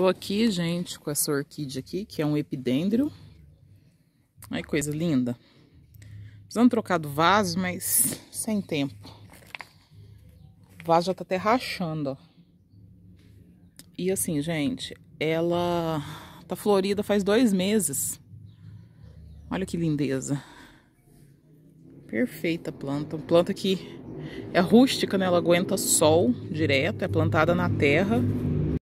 Tô aqui, gente, com essa orquídea aqui, que é um epidêndrio. Olha que coisa linda. Precisando trocar do vaso, mas sem tempo. O vaso já tá até rachando, ó. E assim, gente, ela tá florida faz dois meses. Olha que lindeza. Perfeita planta. Planta que é rústica, né? Ela aguenta sol direto, é plantada na terra.